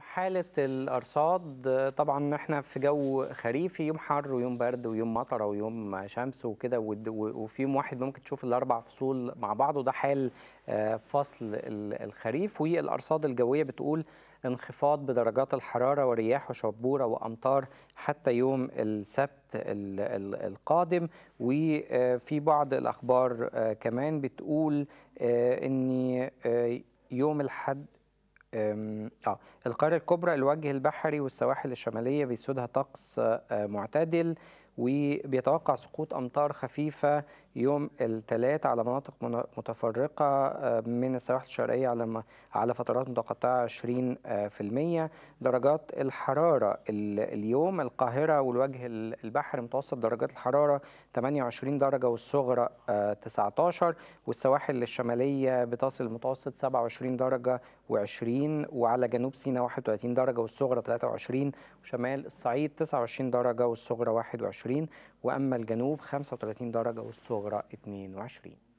حالة الأرصاد طبعا احنا في جو خريفي يوم حر ويوم برد ويوم مطره ويوم شمس وكده وفي يوم واحد ممكن تشوف الأربع فصول مع بعض وده حال آه، فصل الخريف والأرصاد الجوية بتقول انخفاض بدرجات الحرارة ورياح وشبورة وأمطار حتى يوم السبت القادم وفي آه، بعض الأخبار آه، كمان بتقول أن يوم الحد اه القارة الكبرى الوجه البحري والسواحل الشمالية بيسودها طقس آه، معتدل وبيتوقع سقوط أمطار خفيفة يوم الثلاث على مناطق متفرقة آه، من السواحل الشرقية على على فترات متقطعة 20% آه، درجات الحرارة اليوم القاهرة والوجه البحر متوسط درجات الحرارة 28 درجة والصغرى 19 آه، والسواحل الشمالية بتصل متوسط 27 درجة و20 وعلى جنوب سيناء 31 درجة والصغرى 23 وشمال الصعيد 29 درجة والصغرى 21 22 وأما الجنوب 35 درجة والصغرى 22